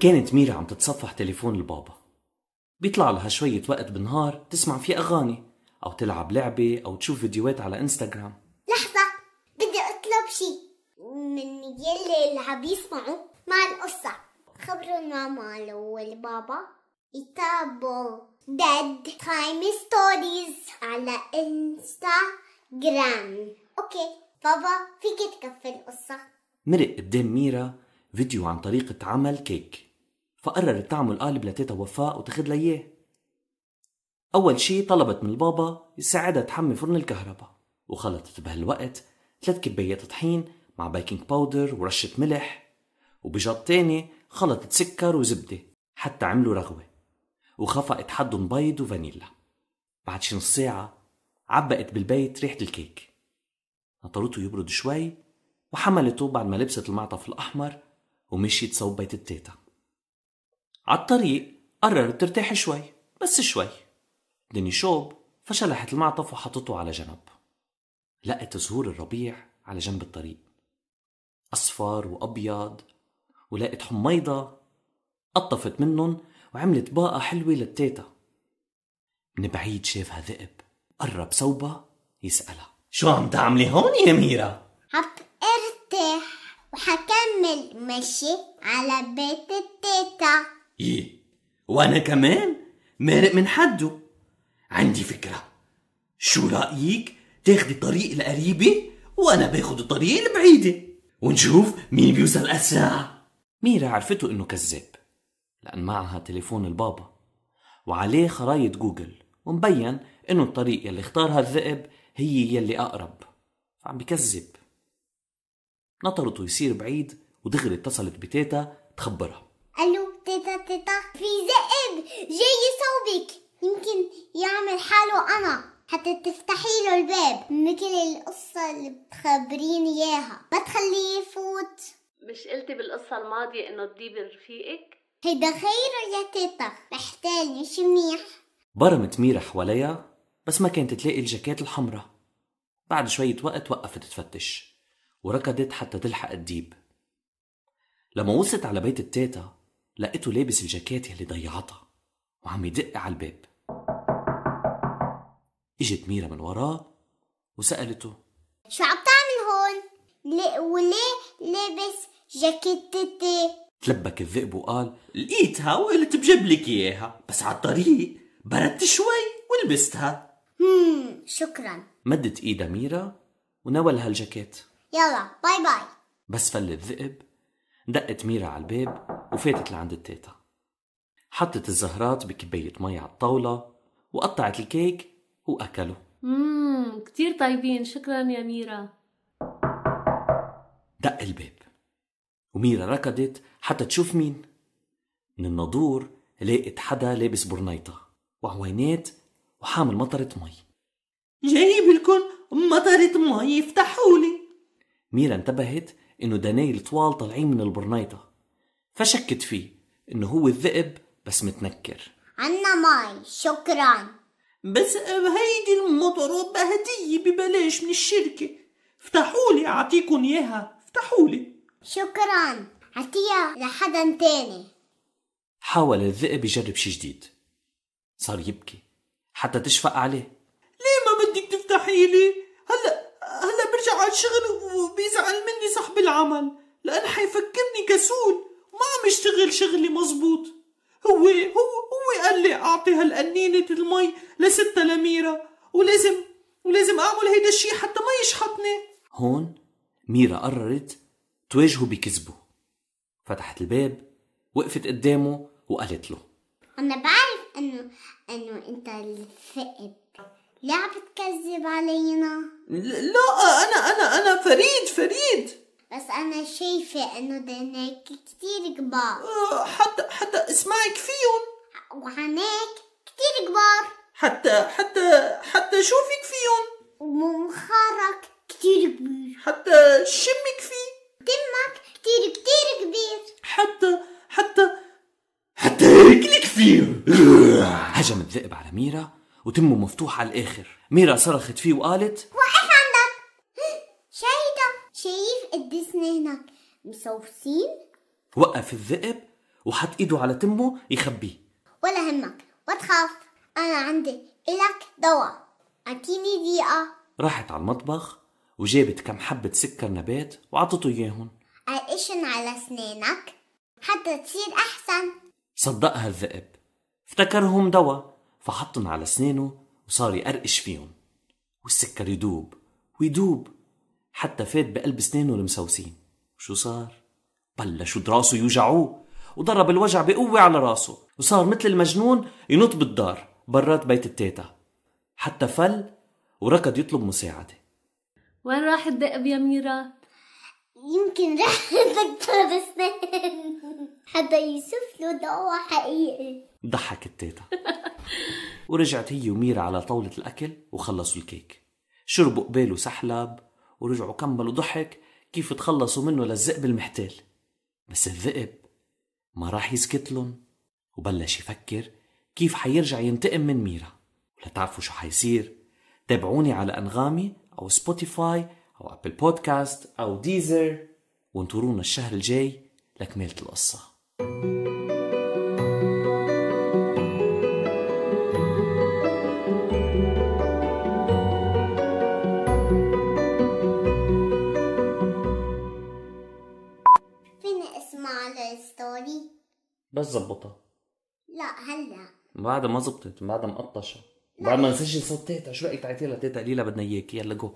كانت ميرا عم تتصفح تليفون البابا بيطلع لها شوية وقت بالنهار تسمع فيه أغاني أو تلعب لعبة أو تشوف فيديوهات على إنستغرام لحظة بدي أطلب شي من يلي اللي عم يسمعوا مع القصة خبروا ماما والبابا يتابعوا Dead Time Stories على انستغرام اوكي بابا فيك تكفي القصة مرق قدام ميرا فيديو عن طريقة عمل كيك فقررت تعمل قالب لتيتا وفاء وتاخد لي اياه أول شي طلبت من البابا يساعدها تحمي فرن الكهرباء وخلطت بهالوقت ثلاث كبايات طحين مع بيكنج باودر ورشة ملح وبجط تاني خلطت سكر وزبدة حتى عملوا رغوة وخفقت حضن بيض وفانيلا بعد شي نص ساعة عبقت بالبيت ريحة الكيك نطرته يبرد شوي وحملته بعد ما لبست المعطف الأحمر ومشيت صوب بيت التيتا عالطريق قررت ترتاح شوي بس شوي دني شوب فشلحت المعطف وحطته على جنب لقت زهور الربيع على جنب الطريق أصفر وأبيض ولقت حميضة قطفت منن وعملت باقة حلوة للتيتا من بعيد شافها ذئب قرب صوبها يسألها شو عم تعملي هون يا ميرا؟ عم ارتاح وحكمل مشي على بيت التيتا إيه وأنا كمان مارق من حده عندي فكرة شو رأيك تاخدي الطريق القريبة وأنا باخد الطريق البعيدة ونشوف مين بيوصل أسرع ميرا عرفته إنه كذاب لأن معها تليفون البابا وعليه خرايط جوجل ومبين إنه الطريق يلي اختارها الذئب هي يلي أقرب فعم بكذب نطرته يصير بعيد ودغري اتصلت بتيتا تخبرها ألو تيتا تيتا في ذئب جاي صوبك يمكن يعمل حاله أنا حتى تفتحي له الباب مثل القصة اللي بتخبريني إياها ما تخليه يفوت مش قلتي بالقصة الماضية إنه تضيب رفيقك؟ هيدا خير يا تيتا شي منيح برمت ميرا حواليها بس ما كانت تلاقي الجاكيت الحمراء بعد شوية وقت وقفت تفتش وركضت حتى تلحق الديب لما وصلت على بيت التيتا لقيته لابس الجاكيت يلي ضيعتها وعم يدق على الباب اجت ميرا من وراه وسألته شو عم تعمل هون؟ ليه وليه لابس جاكيت تيتي؟ تلبك الذئب وقال لقيتها وقلت بجيب لك اياها بس على الطريق بردت شوي ولبستها مم شكرا مدت ايدها ميرا ونولها الجاكيت يلا باي باي بس فل الذئب دقت ميرا على الباب وفاتت لعند التيتا حطت الزهرات بكباية مي على الطاولة وقطعت الكيك وأكله مم كتير طيبين شكرا يا ميرا دق الباب وميرا ركضت حتى تشوف مين من الناظور لقت حدا لابس برنيطة وعوينات وحامل مطرة مي جايب لكم مطرة مي افتحولي ميرا انتبهت انه دنايل طوال طالعين من البرنيطة فشكت فيه انه هو الذئب بس متنكر عنا مي شكرا بس هيدي المطر بهدية ببلاش من الشركة افتحولي اعطيكن اياها افتحولي شكرا عطيها لحدا تاني حاول الذئب يجرب شي جديد صار يبكي حتى تشفق عليه ليه ما بدك تفتحي لي؟ هلا هلا برجع على الشغل وبيزعل مني صاحب العمل لأن حيفكرني كسول وما عم يشتغل شغلي مزبوط هو هو هو قال لي أعطي هالقنينة المي لستة لميرة ولازم ولازم أعمل هيدا الشي حتى ما يشحطني هون ميرا قررت تواجهه بكذبه فتحت الباب وقفت قدامه وقالت له أنا بعرف إنه إنه أنت الفقد ليه عم بتكذب علينا؟ لا أنا أنا أنا فريد فريد بس أنا شايفة إنه دينك آه، كتير كبار حتى حتى اسمعك فيهم وعناك كتير كبار حتى حتى هجم الذئب على ميرا وتمه مفتوح على الآخر ميرا صرخت فيه وقالت وقف عندك شايدة شايف قد سنانك مصوصين وقف الذئب وحط ايده على تمه يخبيه ولا همك وتخاف انا عندي الك دواء اعطيني دقيقة راحت على المطبخ وجابت كم حبة سكر نبات وعطته اياهم عقشن على سنانك حتى تصير احسن صدقها الذئب افتكرهم دوا فحطن على سنينه وصار يقرقش فيهم والسكر يدوب ويدوب حتى فات بقلب سنينه المسوسين شو صار؟ بلشوا دراسه يوجعوه وضرب الوجع بقوة على راسه وصار مثل المجنون ينط بالدار برات بيت التيتا حتى فل وركض يطلب مساعدة وين راح الذئب يا ميرا؟ يمكن راح دكتور السنان حدا يوسف له دواء حقيقي ضحك التيتا ورجعت هي وميرا على طاولة الأكل وخلصوا الكيك شربوا قباله وسحلب ورجعوا كملوا ضحك كيف تخلصوا منه للذئب المحتال بس الذئب ما راح يسكت لهم وبلش يفكر كيف حيرجع ينتقم من ميرا ولتعرفوا شو حيصير تابعوني على أنغامي أو سبوتيفاي أو أبل بودكاست أو ديزر وانطرونا الشهر الجاي لكمالة القصه تسمع على الستوري بس زبطها لا هلا بعد ما زبطت بعد ما قطشها بعد ما نسجل صوت تيتا شو رايك تعيطي لها تيتا قليلة بدنا اياك يلا جو